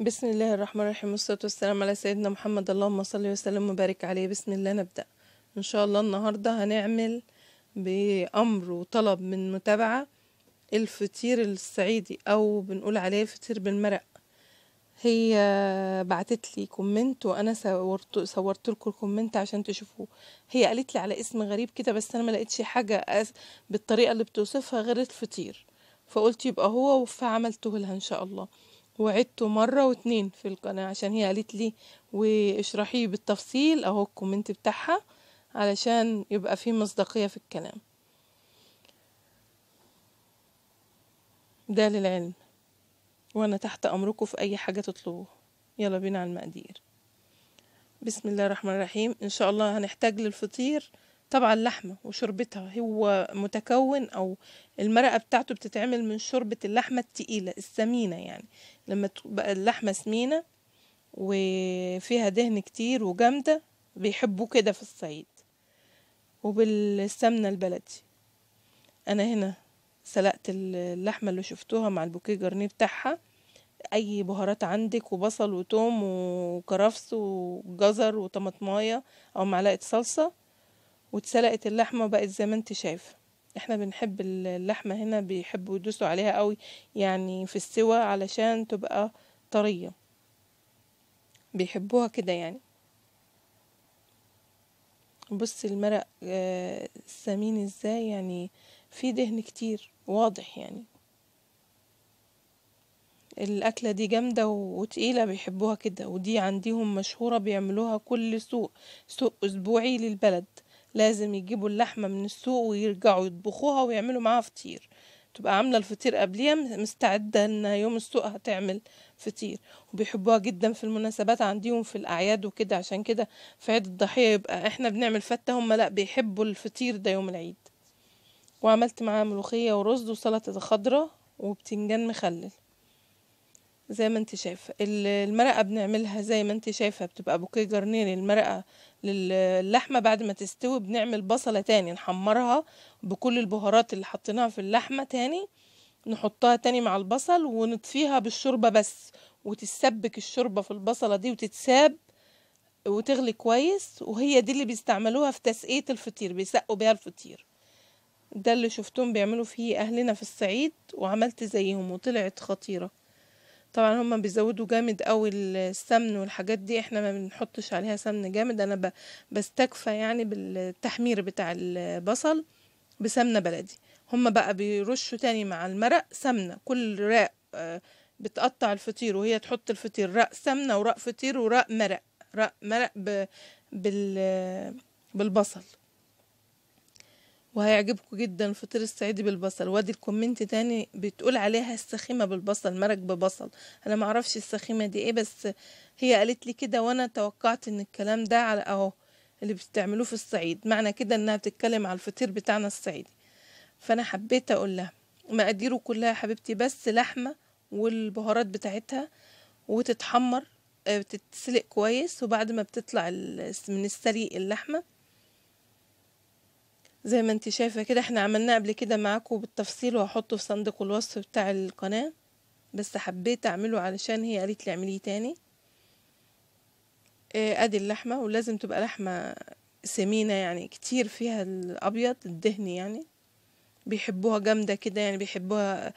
بسم الله الرحمن الرحيم والصلاة والسلام على سيدنا محمد اللهم صل وسلم وبارك عليه بسم الله نبدأ إن شاء الله النهاردة هنعمل بأمر وطلب من متابعة الفطير الصعيدي أو بنقول عليه فطير بالمرق هي بعتت لي كومنت وانا صورت صورت لكم الكومنت عشان تشوفوه هي قالت لي على اسم غريب كده بس انا ما لقيتش حاجه بالطريقه اللي بتوصفها غير الفطير فقلت يبقى هو فعملته لها ان شاء الله وعدته مرة واتنين في القناة عشان هي قالت لي واشرحيه بالتفصيل اهو الكومنت بتاعها علشان يبقى فيه مصداقية في الكلام ده للعلم وانا تحت امركم في اي حاجة تطلبوه يلا بينا على المقادير بسم الله الرحمن الرحيم ان شاء الله هنحتاج للفطير طبعا اللحمة وشوربتها هو متكون أو المرقة بتاعته بتتعمل من شوربة اللحمة التقيلة السمينة يعني لما تبقى اللحمة سمينة وفيها دهن كتير وجامدة بيحبوا كده في الصعيد وبالسمنة البلدي أنا هنا سلقت اللحمة اللي شفتوها مع البوكيه جرنيه بتاعها أي بهارات عندك وبصل وتوم وكرفس وجزر وطماطماية أو معلقة صلصة واتسلقت اللحمه وبقت زي ما انت شايفه احنا بنحب اللحمه هنا بيحبوا يدوسوا عليها قوي يعني في السوا علشان تبقى طريه بيحبوها كده يعني بص المرق آه، سمين ازاي يعني في دهن كتير واضح يعني الأكلة دي جامدة وتقيلة بيحبوها كده ودي عندهم مشهورة بيعملوها كل سوق سوق أسبوعي للبلد لازم يجيبوا اللحمة من السوق ويرجعوا يطبخوها ويعملوا معاها فطير تبقى عاملة الفطير قبليها مستعدة ان يوم السوق هتعمل فطير وبيحبوها جدا في المناسبات عنديهم في الاعياد وكده عشان كده في عيد الضحية يبقى احنا بنعمل فتة هم لا بيحبوا الفطير ده يوم العيد وعملت معاه ملوخية ورز وسلطة خضرة وبتنجان مخلل زي ما انت شايفة المرقة بنعملها زي ما انت شايفة بتبقى بوكيه جرنيل المرقة للحمة بعد ما تستوي بنعمل بصلة تاني نحمرها بكل البهارات اللي حطيناها في اللحمة تاني نحطها تاني مع البصل ونطفيها بالشوربة بس وتتسبك الشوربة في البصلة دي وتتساب وتغلي كويس وهي دي اللي بيستعملوها في تسقية الفطير بيسقوا بيها الفطير ده اللي شفتهم بيعملوا فيه أهلنا في الصعيد وعملت زيهم وطلعت خطيرة طبعا هما بيزودوا جامد قوي السمن والحاجات دي احنا ما بنحطش عليها سمن جامد انا بستكفى يعني بالتحمير بتاع البصل بسمنة بلدي هما بقى بيرشوا تاني مع المرق سمنة كل راق آه، بتقطع الفطير وهي تحط الفطير رق سمنة ورق فطير ورق مرق رق مرق بال بالبصل وهيعجبكم جدا فطير الصعيدي بالبصل وادي الكومنت تاني بتقول عليها السخيمه بالبصل مرق ببصل انا معرفش السخيمه دي ايه بس هي قالت لي كده وانا توقعت ان الكلام ده على اهو اللي بتعملوه في الصعيد معنى كده انها بتتكلم على الفطير بتاعنا الصعيدي فانا حبيت اقول لها مقاديره كلها يا حبيبتي بس لحمه والبهارات بتاعتها وتتحمر آه، بتتسلق كويس وبعد ما بتطلع من السليق اللحمه زي ما انت شايفة كده احنا عملناه قبل كده معاكم بالتفصيل وهحطه في صندوق الوصف بتاع القناة بس حبيت اعمله علشان هي قالت لي اعمليه تاني اه ادي اللحمة ولازم تبقى لحمة سمينة يعني كتير فيها الابيض الدهن يعني بيحبوها جامدة كده يعني بيحبوها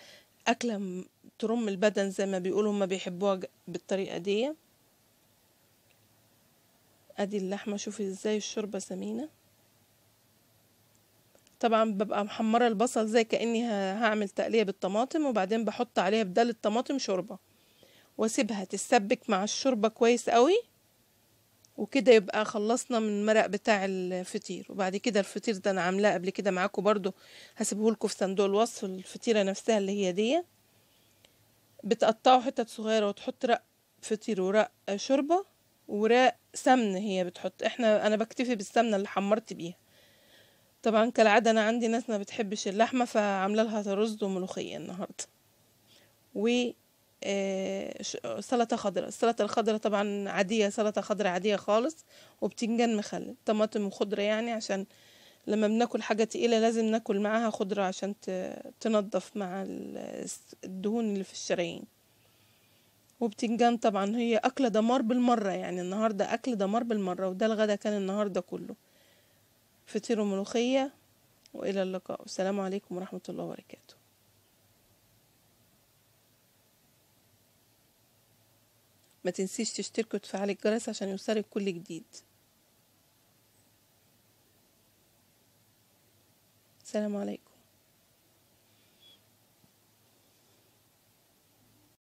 اكلة ترم البدن زي ما بيقولوا هما بيحبوها بالطريقة دي ادي اللحمة شوفي ازاي الشوربة سمينة طبعا ببقى محمرة البصل زي كأني هعمل تقلية بالطماطم وبعدين بحط عليها بدل الطماطم شوربة واسيبها تتسبك مع الشوربة كويس قوي وكده يبقى خلصنا من المرق بتاع الفطير وبعد كده الفطير ده انا عاملاه قبل كده معاكم برضو لكم في صندوق الوصف الفطيرة نفسها اللي هي دي بتقطعه حتت صغيرة وتحط رق فطير ورق شوربة وراق سمن هي بتحط احنا انا بكتفي بالسمنة اللي حمرت بيها طبعا كالعادة أنا عندي ناس ما بتحبش اللحمة فعمل لها رز وملوخية النهاردة و آه، سلطة خضراء السلطة الخضراء طبعا عادية سلطة خضراء عادية خالص وبتنجان مخلل طماطم وخضرة يعني عشان لما بناكل حاجة تقيلة لازم ناكل معاها خضرة عشان تنضف مع الدهون اللي في الشرايين وبتنجان طبعا هي أكلة دمار بالمرة يعني النهاردة أكل دمار بالمرة وده الغدا كان النهاردة كله فطير وملوخية وإلى اللقاء والسلام عليكم ورحمة الله وبركاته ما تنسيش تشترك وتفعل الجرس عشان يوصلك كل جديد السلام عليكم